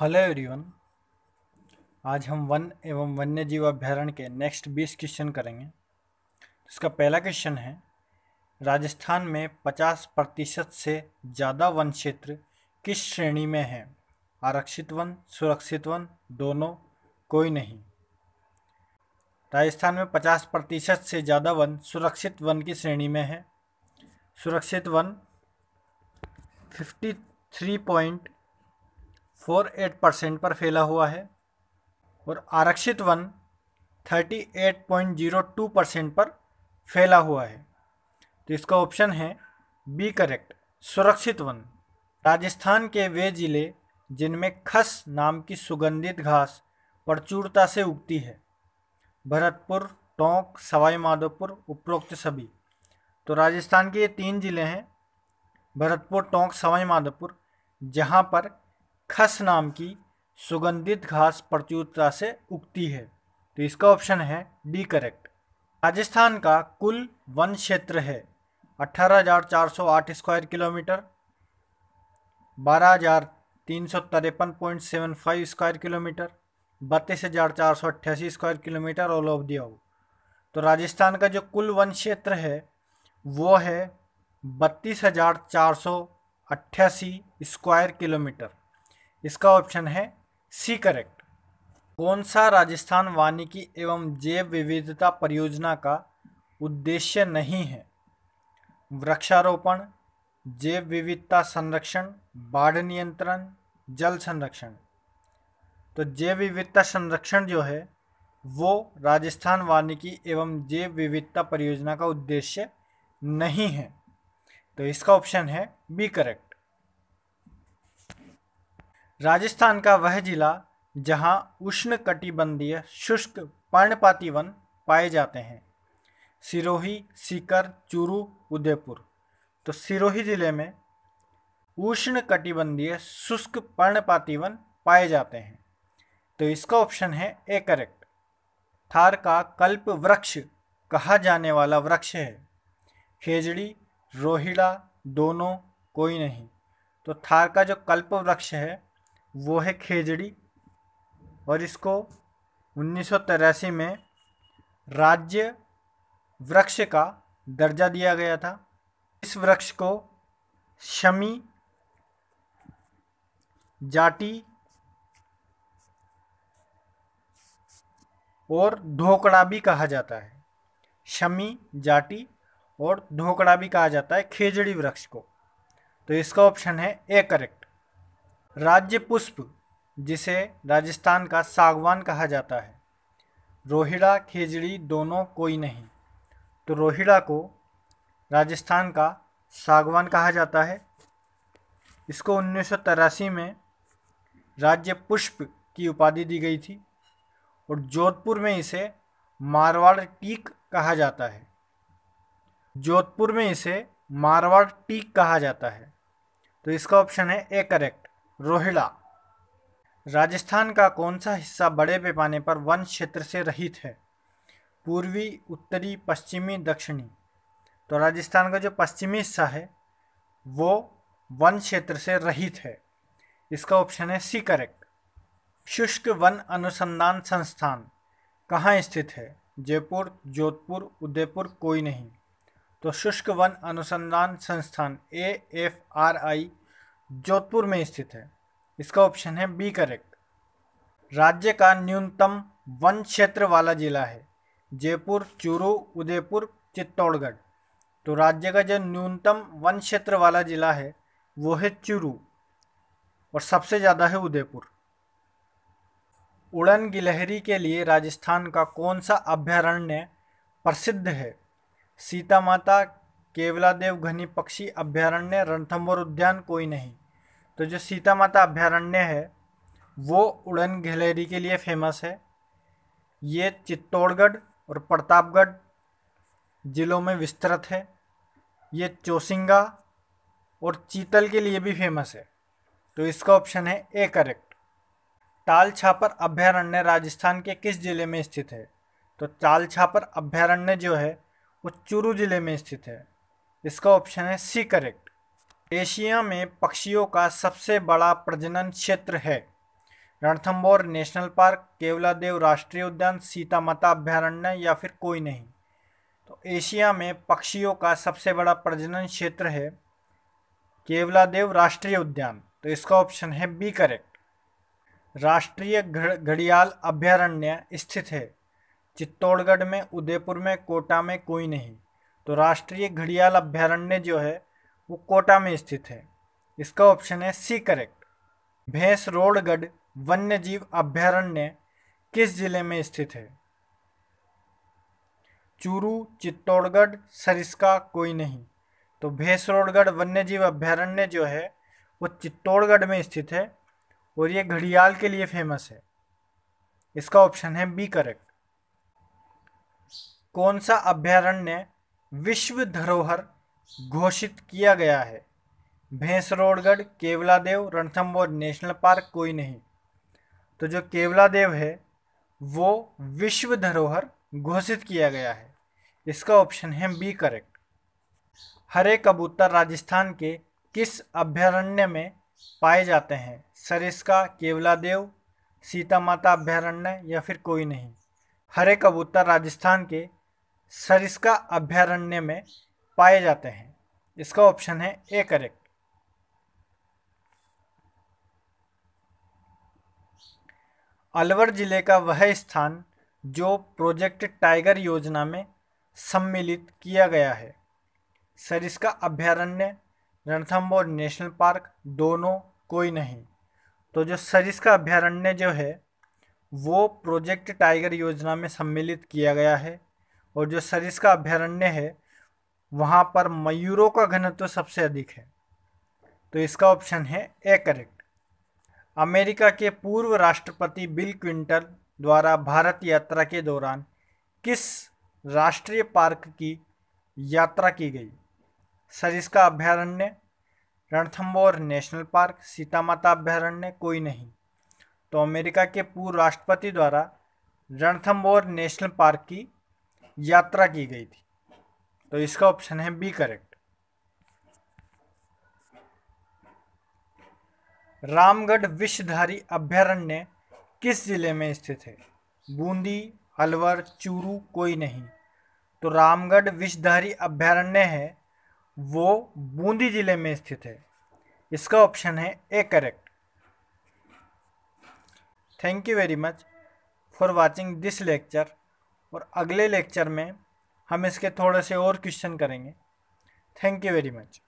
hello everyone आज हम one एवं वन्य जीव अभ्यारण्य के नेक्स्ट बीस क्वेश्चन करेंगे इसका पहला क्वेश्चन है राजस्थान में पचास प्रतिशत से ज़्यादा वन क्षेत्र किस श्रेणी में है आरक्षित वन सुरक्षित वन दोनों कोई नहीं राजस्थान में पचास प्रतिशत से ज़्यादा वन सुरक्षित वन की श्रेणी में है सुरक्षित वन fifty three point four eight percent पर फैला हुआ है और आरक्षित वन thirty eight point zero two percent पर फैला हुआ है तो इसका ऑप्शन है बी करेक्ट सुरक्षित वन राजस्थान के वे ज़िले जिनमें खस नाम की सुगंधित घास प्रचुरता से उगती है भरतपुर टोंक सवाई माधोपुर उपरोक्त सभी तो राजस्थान के ये तीन ज़िले हैं भरतपुर टोंक सवाई माधोपुर जहाँ पर खस नाम की सुगंधित घास प्रतियोगिता से उगती है तो इसका ऑप्शन है डी करेक्ट राजस्थान का कुल वन क्षेत्र है 18,408 स्क्वायर किलोमीटर बारह हजार तीन सौ तिरपन point seven five square kilometre बत्तीस हजार चार सौ अट्ठासी स्क्वायर किलोमीटर ऑल ऑफ दिया तो राजस्थान का जो कुल वन क्षेत्र है वो है बत्तीस हजार चार सौ अट्ठासी स्क्वायर किलोमीटर इसका ऑप्शन है सी करेक्ट कौन सा राजस्थान वानिकी एवं जैव विविधता परियोजना का उद्देश्य नहीं है वृक्षारोपण जैव विविधता संरक्षण बाढ़ नियंत्रण जल संरक्षण तो जैव विविधता संरक्षण जो है वो राजस्थान वानिकी एवं जैव विविधता परियोजना का उद्देश्य नहीं है तो इसका ऑप्शन है बी करेक्ट राजस्थान का वह जिला जहां उष्ण कटिबंधीय शुष्क पर्णपाती वन पाए जाते हैं सिरोही सीकर चूरू उदयपुर तो सिरोही ज़िले में उष्ण कटिबंधीय शुष्क पर्णपाती वन पाए जाते हैं तो इसका ऑप्शन है ए करेक्ट थार का कल्प वृक्ष कहा जाने वाला वृक्ष है खेजड़ी रोहिड़ा दोनों कोई नहीं तो थार का जो कल्प वृक्ष है वो है खेजड़ी और इसको उन्नीस में राज्य वृक्ष का दर्जा दिया गया था इस वृक्ष को शमी जाटी और ढोकड़ा भी कहा जाता है शमी जाटी और ढोकड़ा भी कहा जाता है खेजड़ी वृक्ष को तो इसका ऑप्शन है ए करेक्ट राज्य पुष्प जिसे राजस्थान का सागवान कहा जाता है रोहिड़ा खेजड़ी दोनों कोई नहीं तो रोहिड़ा को राजस्थान का सागवान कहा जाता है इसको उन्नीस में राज्य पुष्प की उपाधि दी गई थी और जोधपुर में इसे मारवाड़ टीक कहा जाता है जोधपुर में इसे मारवाड़ टीक कहा जाता है तो इसका ऑप्शन है ए करेक्ट रोहिड़ा राजस्थान का कौन सा हिस्सा बड़े पैमाने पर वन क्षेत्र से रहित है पूर्वी उत्तरी पश्चिमी दक्षिणी तो राजस्थान का जो पश्चिमी हिस्सा है वो वन क्षेत्र से रहित है इसका ऑप्शन है सी करेक्ट शुष्क वन अनुसंधान संस्थान कहाँ स्थित है जयपुर जोधपुर उदयपुर कोई नहीं तो शुष्क वन अनुसंधान संस्थान A F R I Jodhpur में स्थित है इसका ऑप्शन है बी करेक्ट राज्य का न्यूनतम वन क्षेत्र वाला जिला है जयपुर चूरू उदयपुर चित्तौड़गढ़ तो राज्य का जो न्यूनतम वन क्षेत्र वाला जिला है वो है चूरू और सबसे ज़्यादा है उदयपुर उड़न गिलहरी के लिए राजस्थान का कौन सा अभ्यारण्य प्रसिद्ध है सीता माता केवलादेव घनी पक्षी अभ्यारण्य रणथम्बर उद्यान कोई नहीं तो जो सीता माता अभ्यारण्य है वो उड़न गैलरी के लिए फेमस है ये चित्तौड़गढ़ और प्रतापगढ़ ज़िलों में विस्तृत है ये चोसिंगा और चीतल के लिए भी फेमस है तो इसका ऑप्शन है ए करेक्ट टाल छापर अभ्यारण्य राजस्थान के किस ज़िले में स्थित है तो टाल छापर अभ्यारण्य जो है वो चूरू ज़िले में स्थित है इसका ऑप्शन है सी करेक्ट एशिया में पक्षियों का सबसे बड़ा प्रजनन क्षेत्र है रणथम्बोर नेशनल पार्क केवलादेव राष्ट्रीय उद्यान सीता माता अभ्यारण्य या फिर कोई नहीं तो एशिया में पक्षियों का सबसे बड़ा प्रजनन क्षेत्र है केवलादेव राष्ट्रीय उद्यान तो इसका ऑप्शन है बी करेक्ट राष्ट्रीय घड़ियाल अभ्यारण्य स्थित है चित्तौड़गढ़ में उदयपुर में कोटा में कोई नहीं तो राष्ट्रीय घड़ियाल अभ्यारण्य जो है वो कोटा में स्थित है इसका ऑप्शन है सी करेक्ट भैंस रोडगढ़ वन्य जीव अभ्यारण्य किस जिले में स्थित है चूरू चित्तौड़गढ़ सरिस्का कोई नहीं तो भैंस रोडगढ़ वन्य जीव अभ्यारण्य जो है वो चित्तौड़गढ़ में स्थित है और ये घड़ियाल के लिए फेमस है इसका ऑप्शन है बी करेक्ट कौन सा अभ्यारण्य विश्व धरोहर घोषित किया गया है भैंसरोड़गढ़ देव रणथम्बोर नेशनल पार्क कोई नहीं तो जो केवला देव है वो विश्व धरोहर घोषित किया गया है इसका ऑप्शन है बी करेक्ट हरे कबूतर राजस्थान के किस अभ्यारण्य में पाए जाते हैं सरिस्का देव सीता माता अभ्यारण्य या फिर कोई नहीं हरे कबूतर राजस्थान के सरिस्का अभ्यारण्य में पाए जाते हैं इसका ऑप्शन है ए करेक्ट अलवर जिले का वह स्थान जो प्रोजेक्ट टाइगर योजना में सम्मिलित किया गया है सरिस्का अभ्यारण्य रणथम्बोर नेशनल पार्क दोनों कोई नहीं तो जो सरिस्का अभ्यारण्य जो है वो प्रोजेक्ट टाइगर योजना में सम्मिलित किया गया है और जो सरिस्का अभ्यारण्य है वहाँ पर मयूरों का घनत्व सबसे अधिक है तो इसका ऑप्शन है ए करेक्ट अमेरिका के पूर्व राष्ट्रपति बिल क्विंटन द्वारा भारत यात्रा के दौरान किस राष्ट्रीय पार्क की यात्रा की गई सरिस्का अभ्यारण्य रणथम्बोर नेशनल पार्क सीता माता अभ्यारण्य कोई नहीं तो अमेरिका के पूर्व राष्ट्रपति द्वारा रणथम्बोर नेशनल पार्क की यात्रा की गई थी तो इसका ऑप्शन है बी करेक्ट रामगढ़ विषधारी अभ्यारण्य किस जिले में स्थित है बूंदी अलवर चूरू कोई नहीं तो रामगढ़ विषधारी अभ्यारण्य है वो बूंदी जिले में स्थित है इसका ऑप्शन है A correct thank you very much for watching this lecture और अगले लेक्चर में हम इसके थोड़े से और क्वेश्चन करेंगे थैंक यू वेरी मच